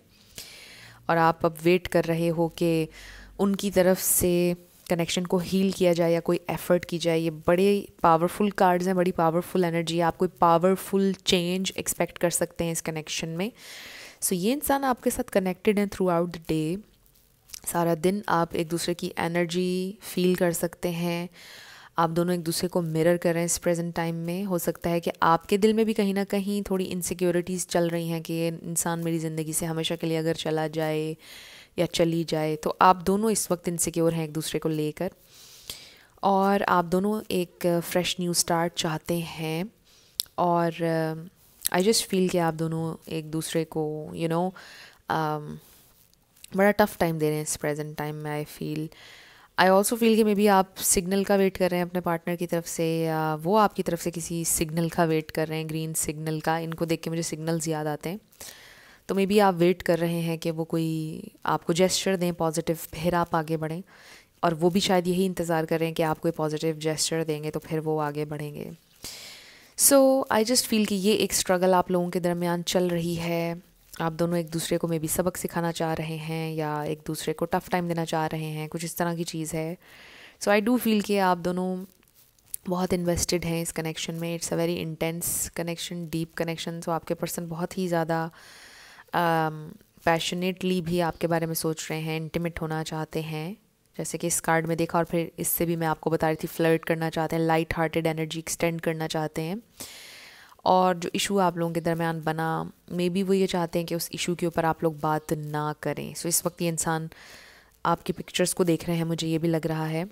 A: और आप अब वेट कर रहे हो कि उनकी तरफ से कनेक्शन को हील किया जाए या कोई एफ़र्ट की जाए ये बड़े पावरफुल कार्ड्स हैं बड़ी पावरफुल एनर्जी है आप कोई पावरफुल चेंज एक्सपेक्ट कर सकते हैं इस कनेक्शन में सो so, ये इंसान आपके साथ कनेक्टेड हैं थ्रू आउट द डे सारा दिन आप एक दूसरे की एनर्जी फील कर सकते हैं आप दोनों एक दूसरे को मिरर कर रहे हैं इस प्रेजेंट टाइम में हो सकता है कि आपके दिल में भी कहीं ना कहीं थोड़ी इनसिक्योरिटीज़ चल रही हैं कि इंसान मेरी ज़िंदगी से हमेशा के लिए अगर चला जाए या चली जाए तो आप दोनों इस वक्त इनसिक्योर हैं एक दूसरे को लेकर और आप दोनों एक फ्रेश न्यू स्टार्ट चाहते हैं और आई जस्ट फील कि आप दोनों एक दूसरे को you you know know, um, बड़ा टफ़ टाइम दे रहे हैं इस प्रेजेंट टाइम में I feel I also feel कि मे बी आप सिग्नल का वेट कर रहे हैं अपने पार्टनर की तरफ से या वो आपकी तरफ से किसी सिग्नल का वेट कर रहे हैं ग्रीन सिग्नल का इनको देख के मुझे सिग्नल्स याद आते हैं तो मे बी आप वेट कर रहे हैं कि वो कोई आपको जेस्चर दें पॉजिटिव फिर आप आगे बढ़ें और वो भी शायद यही इंतज़ार कर रहे हैं कि आप कोई पॉजिटिव जेस्चर देंगे तो फिर वो आगे बढ़ेंगे सो आई जस्ट फील कि ये एक स्ट्रगल आप लोगों के दरमियान चल रही है आप दोनों एक दूसरे को मे बी सबक सिखाना चाह रहे हैं या एक दूसरे को टफ़ टाइम देना चाह रहे हैं कुछ इस तरह की चीज़ है सो आई डू फील कि आप दोनों बहुत इन्वेस्टेड हैं इस कनेक्शन में it's a very intense connection deep connection so आपके पर्सन बहुत ही ज़्यादा पैशनेटली um, भी आपके बारे में सोच रहे हैं इंटीमेट होना चाहते हैं जैसे कि इस कार्ड में देखा और फिर इससे भी मैं आपको बता रही थी फ्लर्ट करना चाहते हैं लाइट हार्टेड एनर्जी एक्सटेंड करना चाहते हैं और जो इशू आप लोगों के दरमियान बना मे बी वो ये चाहते हैं कि उस इशू के ऊपर आप लोग बात ना करें सो इस वक्त ये इंसान आपकी पिक्चर्स को देख रहे हैं मुझे ये भी लग रहा है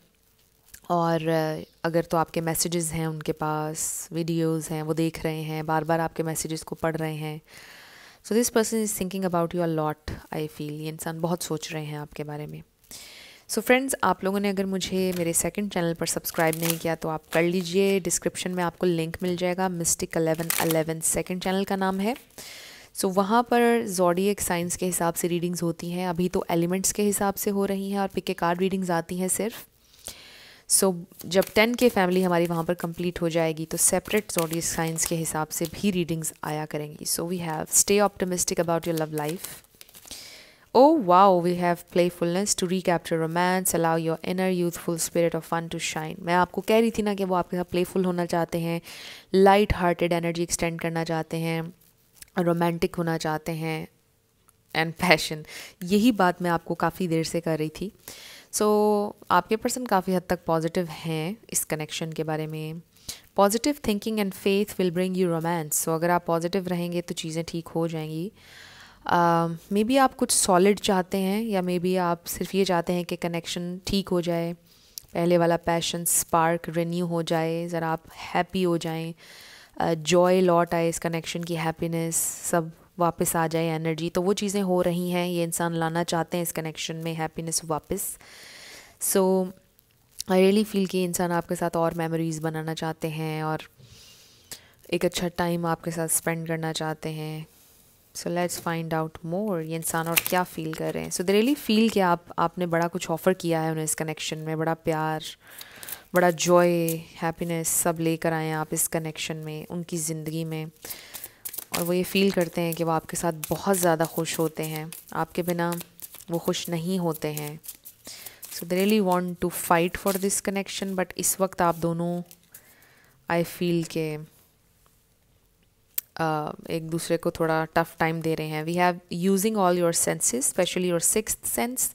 A: और अगर तो आपके मैसेजेस हैं उनके पास वीडियोस हैं वो देख रहे हैं बार बार आपके मैसेजेस को पढ़ रहे हैं so this person is thinking about you a lot I feel ये इंसान बहुत सोच रहे हैं आपके बारे में सो so फ्रेंड्स आप लोगों ने अगर मुझे मेरे सेकंड चैनल पर सब्सक्राइब नहीं किया तो आप कर लीजिए डिस्क्रिप्शन में आपको लिंक मिल जाएगा mystic eleven eleven second channel का नाम है सो so, वहाँ पर एक साइंस के हिसाब से रीडिंग्स होती हैं अभी तो एलिमेंट्स के हिसाब से हो रही हैं और पिके कार्ड रीडिंग्स आती हैं सिर्फ सो so, जब टेन के फैमिली हमारी वहाँ पर कंप्लीट हो जाएगी तो सेपरेट जॉडी साइंस के हिसाब से भी रीडिंग्स आया करेंगी so we have stay optimistic about your love life Oh wow, we have playfulness to recapture romance, allow your inner youthful spirit of fun to shine. मैं आपको कह रही थी ना कि वो आपके साथ प्लेफुल होना चाहते हैं लाइट हार्टेड एनर्जी एक्सटेंड करना चाहते हैं रोमांटिक होना चाहते हैं एंड पैशन यही बात मैं आपको काफ़ी देर से कर रही थी सो so, आपके पर्सन काफ़ी हद तक पॉजिटिव हैं इस कनेक्शन के बारे में positive thinking and faith will bring you romance so अगर आप पॉजिटिव रहेंगे तो चीज़ें ठीक हो जाएंगी मे um, बी आप कुछ सॉलिड चाहते हैं या मे बी आप सिर्फ ये चाहते हैं कि कनेक्शन ठीक हो जाए पहले वाला पैशन स्पार्क रिन्यू हो जाए ज़रा आप हैप्पी हो जाएं जॉय uh, लौट आए इस कनेक्शन की हैप्पीनेस सब वापस आ जाए एनर्जी तो वो चीज़ें हो रही हैं ये इंसान लाना चाहते हैं इस कनेक्शन में हैप्पीनेस वापस सो आई रियली फील कि इंसान आपके साथ और मेमोरीज़ बनाना चाहते हैं और एक अच्छा टाइम आपके साथ स्पेंड करना चाहते हैं so let's find out more ये इंसान और क्या फ़ील कर रहे हैं सो दे रियली फील कि आप आपने बड़ा कुछ ऑफ़र किया है उन्हें इस कनेक्शन में बड़ा प्यार बड़ा जॉय हैप्पीनेस सब लेकर आए हैं आप इस कनेक्शन में उनकी ज़िंदगी में और वो ये फ़ील करते हैं कि वो आपके साथ बहुत ज़्यादा खुश होते हैं आपके बिना वो खुश नहीं होते हैं so they really want to fight for this connection but इस वक्त आप दोनों आई फील के एक दूसरे को थोड़ा टफ टाइम दे रहे हैं we have using all your senses specially your six sense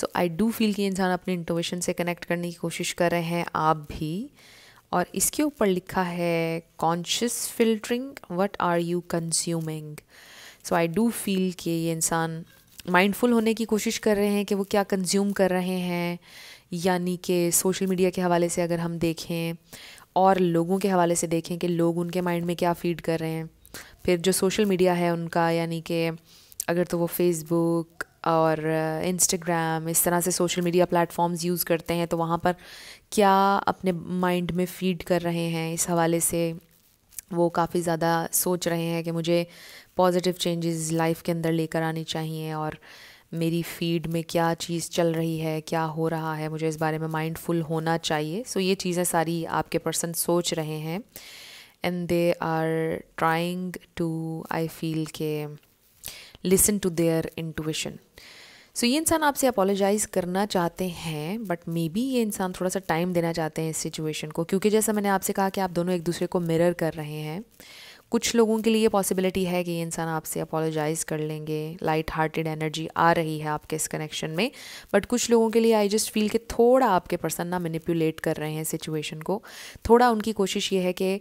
A: so I do feel कि इंसान अपने इंटोवेशन से कनेक्ट करने की कोशिश कर रहे हैं आप भी और इसके ऊपर लिखा है conscious filtering what are you consuming so I do feel कि ये इंसान माइंडफुल होने की कोशिश कर रहे हैं कि वो क्या कंज्यूम कर रहे हैं यानी कि सोशल मीडिया के हवाले से अगर हम देखें और लोगों के हवाले से देखें कि लोग उनके माइंड में क्या फीड कर रहे हैं फिर जो सोशल मीडिया है उनका यानी कि अगर तो वो फेसबुक और इंस्टाग्राम इस तरह से सोशल मीडिया प्लेटफॉर्म्स यूज़ करते हैं तो वहाँ पर क्या अपने माइंड में फीड कर रहे हैं इस हवाले से वो काफ़ी ज़्यादा सोच रहे हैं कि मुझे पॉजिटिव चेंजेस लाइफ के अंदर लेकर आनी चाहिए और मेरी फीड में क्या चीज़ चल रही है क्या हो रहा है मुझे इस बारे में माइंडफुल होना चाहिए सो so, ये चीज़ें सारी आपके पर्सन सोच रहे हैं and they are trying to I feel के listen to their intuition so ये इंसान आपसे अपोलोजाइज़ करना चाहते हैं बट मे बी ये इंसान थोड़ा सा टाइम देना चाहते हैं इस सिचुएशन को क्योंकि जैसा मैंने आपसे कहा कि आप दोनों एक दूसरे को मिरर कर रहे हैं कुछ लोगों के लिए पॉसिबिलिटी है कि ये इंसान आपसे अपोलोजाइज कर लेंगे लाइट हार्टेड एनर्जी आ रही है आपके इस कनेक्शन में बट कुछ लोगों के लिए आई जस्ट फील कि थोड़ा आपके पर्सन ना मैनिपुलेट कर रहे हैं सिचुएशन को थोड़ा उनकी कोशिश ये है कि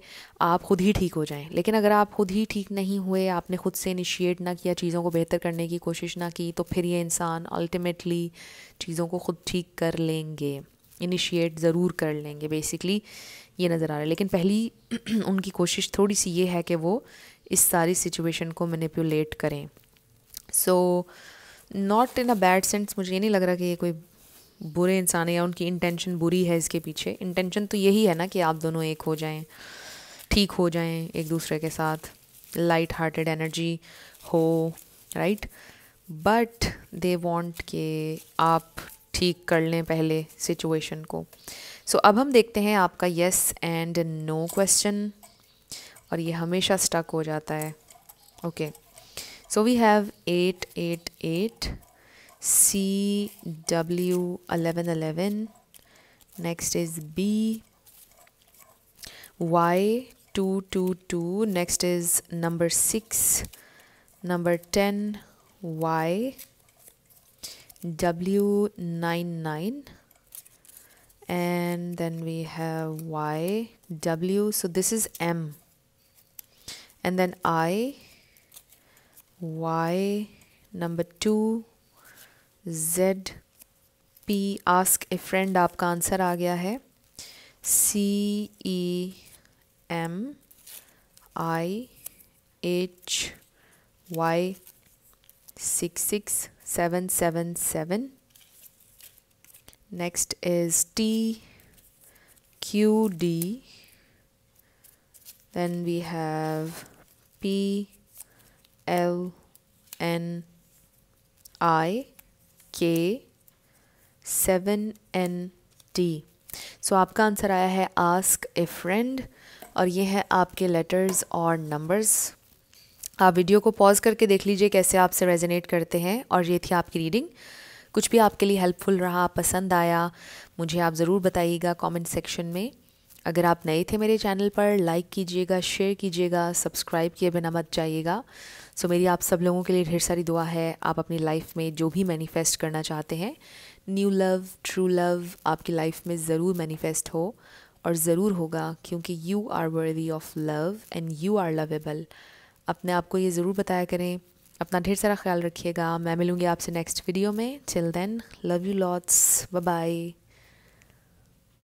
A: आप खुद ही ठीक हो जाएं लेकिन अगर आप खुद ही ठीक नहीं हुए आपने खुद से इनिशिएट ना किया चीज़ों को बेहतर करने की कोशिश ना की तो फिर ये इंसान अल्टीमेटली चीज़ों को खुद ठीक कर लेंगे इनिशिएट ज़रूर कर लेंगे बेसिकली ये नज़र आ रहा है लेकिन पहली उनकी कोशिश थोड़ी सी ये है कि वो इस सारी सिचुएशन को मैनिपुलेट करें so not in a bad sense मुझे ये नहीं लग रहा कि ये कोई बुरे इंसान है या उनकी इंटेंशन बुरी है इसके पीछे इंटेंशन तो यही है ना कि आप दोनों एक हो जाएं ठीक हो जाएं एक दूसरे के साथ लाइट हार्टेड एनर्जी हो राइट बट दे वॉन्ट के आप ठीक कर लें पहले सिचुएशन को सो अब हम देखते हैं आपका येस एंड नो क्वेश्चन और ये हमेशा स्टक हो जाता है okay so we have eight eight eight C W eleven eleven next is B Y two two two next is number six number ten Y W nine nine and then we have y w so this is m and then i y number 2 z p ask a friend आपका answer आ गया है next is d then we have P L N I K 7 N T so so, आपका answer आया है ask ए friend और ये है आपके लेटर्स और नंबर्स आप वीडियो को पॉज करके देख लीजिए कैसे आपसे रेजोनेट करते हैं और ये थी आपकी रीडिंग कुछ भी आपके लिए हेल्पफुल रहा पसंद आया मुझे आप ज़रूर बताइएगा कमेंट सेक्शन में अगर आप नए थे मेरे चैनल पर लाइक कीजिएगा शेयर कीजिएगा सब्सक्राइब किए बिना मत जाइएगा सो मेरी आप सब लोगों के लिए ढेर सारी दुआ है आप अपनी लाइफ में जो भी मैनिफेस्ट करना चाहते हैं न्यू लव ट्रू लव आपकी लाइफ में ज़रूर मैनिफेस्ट हो और ज़रूर होगा क्योंकि you are worthy of love and you are lovable अपने आप को ये ज़रूर बताया करें अपना ढेर सारा ख्याल रखिएगा मैं मिलूँगी आपसे नेक्स्ट वीडियो में chill then love you lots bye